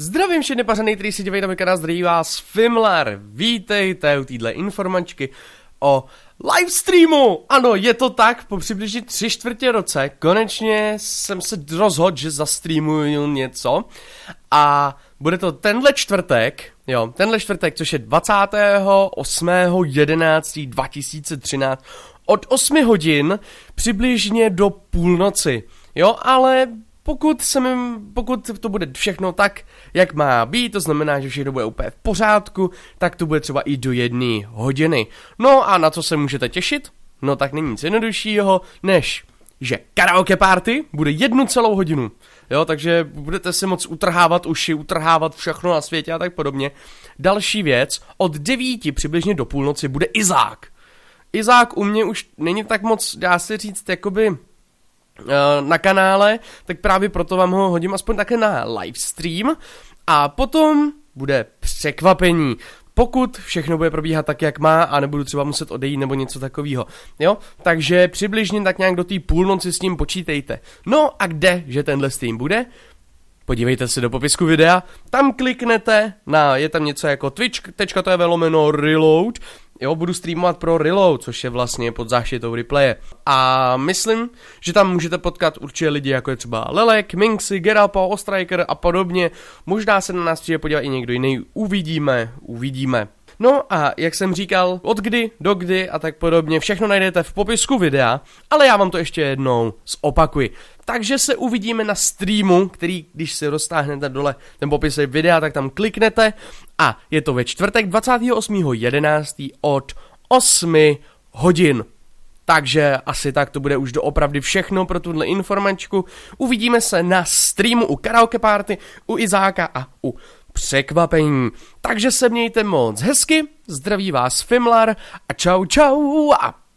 Zdravím všechny pařený, který si dívají na kanál, zdraví vás Fimler, vítejte u téhle informačky o livestreamu! Ano, je to tak, po přibližně tři čtvrtě roce konečně jsem se rozhodl, že zastreamuju něco a bude to tenhle čtvrtek, jo, tenhle čtvrtek, což je 28.11.2013 od 8 hodin přibližně do půlnoci, jo, ale pokud, se mi, pokud to bude všechno tak, jak má být, to znamená, že všechno bude úplně v pořádku, tak to bude třeba i do jedné hodiny. No a na co se můžete těšit? No tak není nic jednoduššího, než že karaoke party bude jednu celou hodinu. Jo, takže budete si moc utrhávat uši, utrhávat všechno na světě a tak podobně. Další věc, od devíti přibližně do půlnoci bude Izák. Izák u mě už není tak moc, dá se říct, jakoby Eh, na kanále, tak právě proto vám ho hodím aspoň také na livestream a potom bude překvapení pokud všechno bude probíhat tak, jak má a nebudu třeba muset odejít nebo něco takového. Jo? Takže přibližně tak nějak do té půlnoci s ním počítejte. No a kde, že tenhle stream bude? Podívejte se do popisku videa, tam kliknete na, je tam něco jako twitch.tv lomeno reload, Jo, budu streamovat pro Reload, což je vlastně pod záštitou replaye. A myslím, že tam můžete potkat určitě lidi, jako je třeba Lelek, Minxy, Geralpa, Ostriker a podobně. Možná se na nás přijde podívat i někdo jiný. Uvidíme, uvidíme. No a jak jsem říkal, od kdy do kdy a tak podobně, všechno najdete v popisku videa, ale já vám to ještě jednou zopakuji. Takže se uvidíme na streamu, který, když si roztáhnete dole ten popis videa, tak tam kliknete a je to ve čtvrtek 28.11. od 8 hodin. Takže asi tak to bude už doopravdy všechno pro tuhle informačku. Uvidíme se na streamu u Karaoke Party, u Izáka a u překvapení. Takže se mějte moc hezky, zdraví vás Fimlar a čau čau a